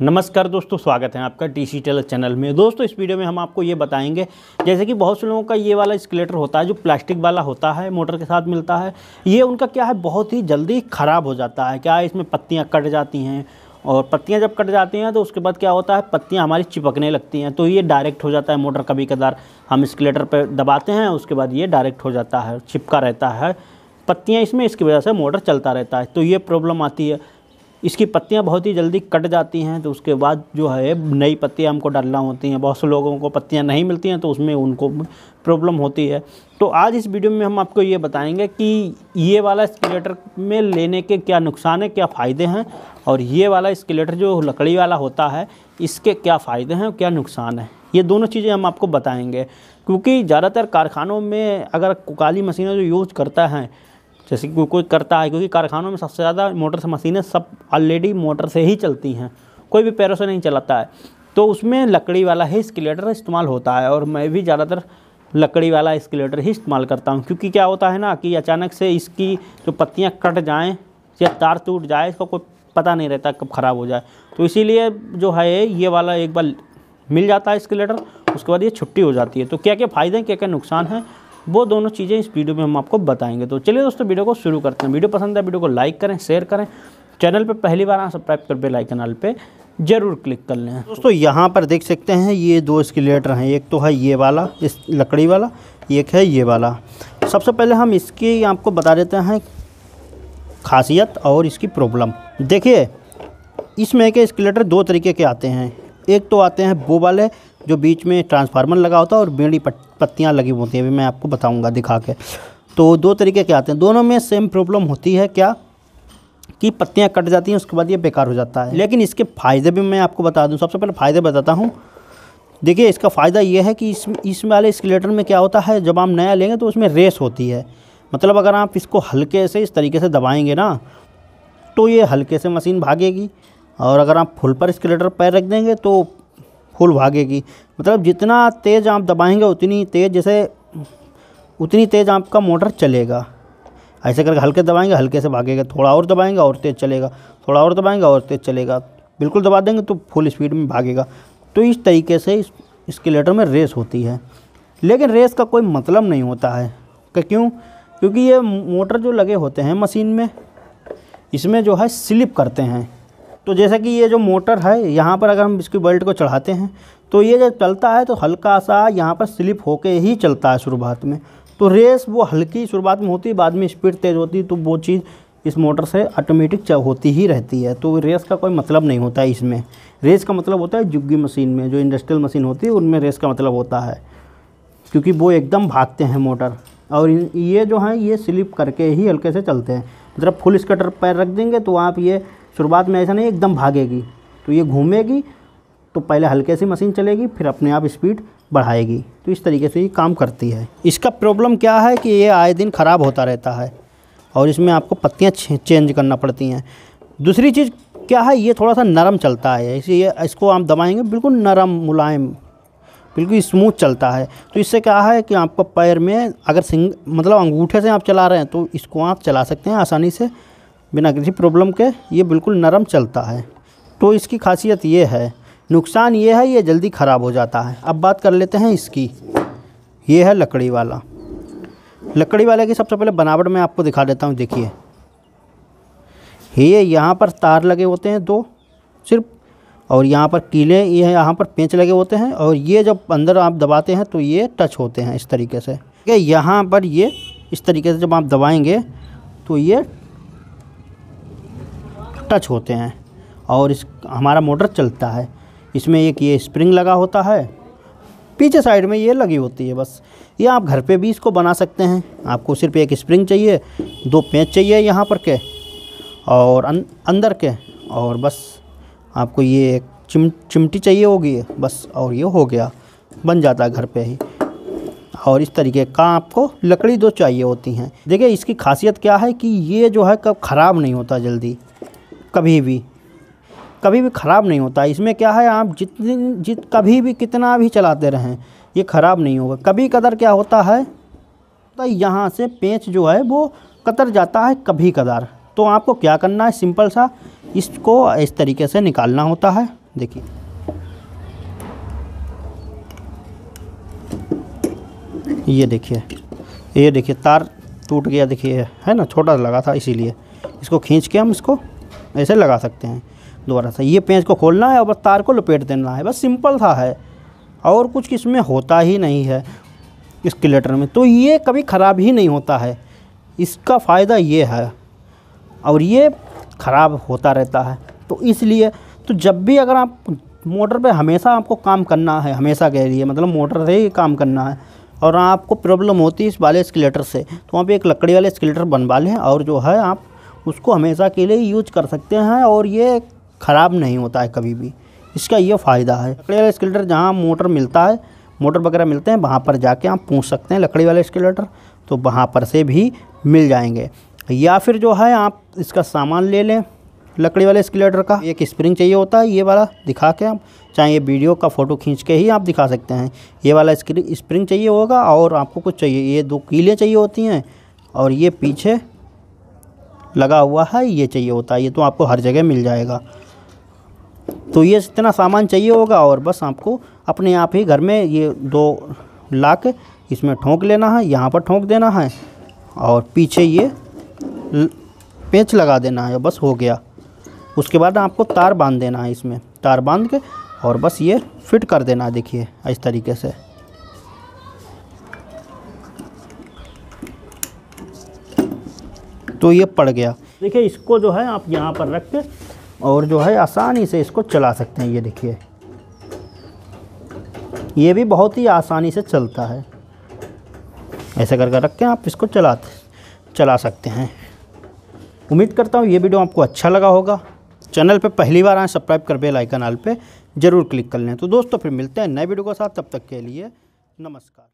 नमस्कार दोस्तों स्वागत है आपका टी सी टेल चैनल में दोस्तों इस वीडियो में हम आपको ये बताएंगे जैसे कि बहुत से लोगों का ये वाला स्केलेटर होता है जो प्लास्टिक वाला होता है मोटर के साथ मिलता है ये उनका क्या है बहुत ही जल्दी ख़राब हो जाता है क्या इसमें पत्तियाँ कट जाती हैं और पत्तियाँ जब कट जाती हैं तो उसके बाद क्या होता है पत्तियाँ हमारी चिपकने लगती हैं तो ये डायरेक्ट हो जाता है मोटर कभी कदार हम स्केलेटर पर दबाते हैं उसके बाद ये डायरेक्ट हो जाता है चिपका रहता है पत्तियाँ इसमें इसकी वजह से मोटर चलता रहता है तो ये प्रॉब्लम आती है इसकी पत्तियाँ बहुत ही जल्दी कट जाती हैं तो उसके बाद जो है नई पत्तियाँ हमको डालना होती हैं बहुत से लोगों को पत्तियाँ नहीं मिलती हैं तो उसमें उनको प्रॉब्लम होती है तो आज इस वीडियो में हम आपको ये बताएंगे कि ये वाला स्केलेटर में लेने के क्या नुकसान है क्या फ़ायदे हैं और ये वाला स्केलेटर जो लकड़ी वाला होता है इसके क्या फ़ायदे हैं और क्या नुकसान है ये दोनों चीज़ें हम आपको बताएँगे क्योंकि ज़्यादातर कारखानों में अगर काली मशीनें जो यूज़ करता है जैसे कि कोई करता है क्योंकि कारखानों में सबसे ज़्यादा मोटर से मशीनें सब ऑलरेडी मोटर से ही चलती हैं कोई भी पैरों से नहीं चलाता है तो उसमें लकड़ी वाला ही स्केलेटर इस्तेमाल होता है और मैं भी ज़्यादातर लकड़ी वाला स्केलेटर ही इस्तेमाल करता हूँ क्योंकि क्या होता है ना कि अचानक से इसकी जो पत्तियाँ कट जाएँ या तार टूट जाए इसका कोई पता नहीं रहता कब ख़राब हो जाए तो इसीलिए जो है ये वाला एक बार मिल जाता है स्केलेटर उसके बाद ये छुट्टी हो जाती है तो क्या क्या फ़ायदे हैं क्या क्या नुकसान है वो दोनों चीज़ें इस वीडियो में हम आपको बताएंगे तो चलिए दोस्तों वीडियो को शुरू करते हैं वीडियो पसंद है वीडियो को लाइक करें शेयर करें चैनल पर पहली बार आना सब्सक्राइब कर पे लाइक आइकन पर जरूर क्लिक कर लें दोस्तों यहाँ पर देख सकते हैं ये दो स्केलेटर हैं एक तो है ये वाला इस लकड़ी वाला एक है ये वाला सबसे पहले हम इसकी आपको बता देते हैं खासियत और इसकी प्रॉब्लम देखिए इसमें के स्केलेटर दो तरीके के आते हैं एक तो आते हैं वो वाले जो बीच में ट्रांसफार्मर लगा होता है और बेड़ी पत्तियाँ लगी होती हैं अभी मैं आपको बताऊँगा दिखा के तो दो तरीके के आते हैं दोनों में सेम प्रॉब्लम होती है क्या कि पत्तियाँ कट जाती हैं उसके बाद ये बेकार हो जाता है लेकिन इसके फ़ायदे भी मैं आपको बता दूँ सबसे पहले फ़ायदे बताता हूँ देखिए इसका फ़ायदा ये है कि इस इस वाले स्केलेटर में क्या होता है जब आप नया लेंगे तो उसमें रेस होती है मतलब अगर आप इसको हल्के से इस तरीके से दबाएंगे ना तो ये हल्के से मशीन भागेगी और अगर आप फुल पर स्केलेटर पैर रख देंगे तो फुल भागेगी मतलब जितना तेज़ आप दबाएंगे उतनी तेज़ जैसे उतनी तेज़ आपका मोटर चलेगा ऐसे करके हल्के दबाएंगे हल्के से भागेगा थोड़ा और दबाएंगे और तेज़ चलेगा थोड़ा और दबाएंगे और तेज़ चलेगा बिल्कुल दबा देंगे तो फुल स्पीड में भागेगा तो इस तरीके से इस स्केलेटर में रेस होती है लेकिन रेस का कोई मतलब नहीं होता है कि क्यों क्योंकि ये मोटर जो लगे होते हैं मशीन में इसमें जो है स्लिप करते हैं तो जैसे कि ये जो मोटर है यहाँ पर अगर हम इसकी बेल्ट को चढ़ाते हैं तो ये जब चलता है तो हल्का सा यहाँ पर स्लिप होके ही चलता है शुरुआत में तो रेस वो हल्की शुरुआत में होती है बाद में स्पीड तेज़ होती है तो वो चीज़ इस मोटर से ऑटोमेटिक होती ही रहती है तो रेस का कोई मतलब नहीं होता है इसमें रेस का मतलब होता है जुग्गी मशीन में जो इंडस्ट्रियल मशीन होती है उनमें रेस का मतलब होता है क्योंकि वो एकदम भागते हैं मोटर और ये जो हैं ये स्लिप करके ही हल्के से चलते हैं मतलब फुल स्कटर पैर रख देंगे तो आप ये शुरुआत में ऐसा नहीं एकदम भागेगी तो ये घूमेगी तो पहले हल्के से मशीन चलेगी फिर अपने आप स्पीड बढ़ाएगी तो इस तरीके से ये काम करती है इसका प्रॉब्लम क्या है कि ये आए दिन ख़राब होता रहता है और इसमें आपको पत्तियाँ चेंज करना पड़ती हैं दूसरी चीज़ क्या है ये थोड़ा सा नरम चलता है इसलिए इसको आप दबाएँगे बिल्कुल नरम मुलायम बिल्कुल स्मूथ चलता है तो इससे क्या है कि आपका पैर में अगर सिंग मतलब अंगूठे से आप चला रहे हैं तो इसको आप चला सकते हैं आसानी से बिना किसी प्रॉब्लम के ये बिल्कुल नरम चलता है तो इसकी खासियत ये है नुकसान ये है ये जल्दी ख़राब हो जाता है अब बात कर लेते हैं इसकी ये है लकड़ी वाला लकड़ी वाले की सबसे पहले बनावट मैं आपको दिखा देता हूँ देखिए ये यहाँ पर तार लगे होते हैं दो सिर्फ और यहाँ पर कीले ये यहाँ पर पेंच लगे होते हैं और ये जब अंदर आप दबाते हैं तो ये टच होते हैं इस तरीके से कि यहाँ पर ये इस तरीके से जब आप दबाएंगे तो ये टच होते हैं और इस हमारा मोटर चलता है इसमें एक ये स्प्रिंग लगा होता है पीछे साइड में ये लगी होती है बस ये आप घर पे भी इसको बना सकते हैं आपको सिर्फ एक स्प्रिंग चाहिए दो पेंच चाहिए यहाँ पर के और अं, अंदर के और बस आपको ये एक चिम चिमटी चाहिए होगी बस और ये हो गया बन जाता है घर पे ही और इस तरीके का आपको लकड़ी दो चाहिए होती हैं देखिए इसकी खासियत क्या है कि ये जो है कब ख़राब नहीं होता जल्दी कभी भी कभी भी ख़राब नहीं होता इसमें क्या है आप जितने जित कभी भी कितना भी चलाते रहें ये ख़राब नहीं होगा कभी कदर क्या होता है तो यहाँ से पेंच जो है वो कतर जाता है कभी कदार तो आपको क्या करना है सिंपल सा इसको इस तरीके से निकालना होता है देखिए ये देखिए ये देखिए तार टूट गया देखिए है ना छोटा लगा था इसीलिए इसको खींच के हम इसको ऐसे लगा सकते हैं दोबारा से ये पेंच को खोलना है और बस तार को लपेट देना है बस सिंपल था है और कुछ इसमें होता ही नहीं है स्केलेटर में तो ये कभी ख़राब ही नहीं होता है इसका फ़ायदा ये है और ये ख़राब होता रहता है तो इसलिए तो जब भी अगर आप मोटर पे हमेशा आपको काम करना है हमेशा कह रही है मतलब मोटर से ही काम करना है और आपको प्रॉब्लम होती है इस वाले स्केलेटर से तो आप एक लकड़ी वाले स्केलेटर बनवा लें और जो है आप उसको हमेशा के लिए यूज कर सकते हैं और ये ख़राब नहीं होता है कभी भी इसका ये फ़ायदा है लकड़ी वाला स्केलेटर जहाँ मोटर मिलता है मोटर वगैरह मिलते हैं वहाँ पर जाके आप पूछ सकते हैं लकड़ी वाले स्केलेटर तो वहाँ पर से भी मिल जाएंगे या फिर जो है आप इसका सामान ले लें लकड़ी वाले स्केलेटर का एक स्प्रिंग चाहिए होता है ये वाला दिखा के आप चाहे ये वीडियो का फ़ोटो खींच के ही आप दिखा सकते हैं ये वाला स्प्रिंग चाहिए होगा और आपको कुछ चाहिए ये दो कीलें चाहिए होती हैं और ये पीछे लगा हुआ है ये चाहिए होता है ये तो आपको हर जगह मिल जाएगा तो ये इतना सामान चाहिए होगा और बस आपको अपने आप ही घर में ये दो ला के इसमें ठोंक लेना है यहाँ पर ठोंक देना है और पीछे ये पेच लगा देना है बस हो गया उसके बाद आपको तार बांध देना है इसमें तार बांध के और बस ये फिट कर देना है देखिए इस तरीके से तो ये पड़ गया देखिए इसको जो है आप यहाँ पर रख के और जो है आसानी से इसको चला सकते हैं ये देखिए ये भी बहुत ही आसानी से चलता है ऐसा कर कर रख के आप इसको चला चला सकते हैं उम्मीद करता हूँ ये वीडियो आपको अच्छा लगा होगा चैनल पर पहली बार आए सब्सक्राइब कर बेल आइकन आल पे ज़रूर क्लिक कर लें तो दोस्तों फिर मिलते हैं नए वीडियो के साथ तब तक के लिए नमस्कार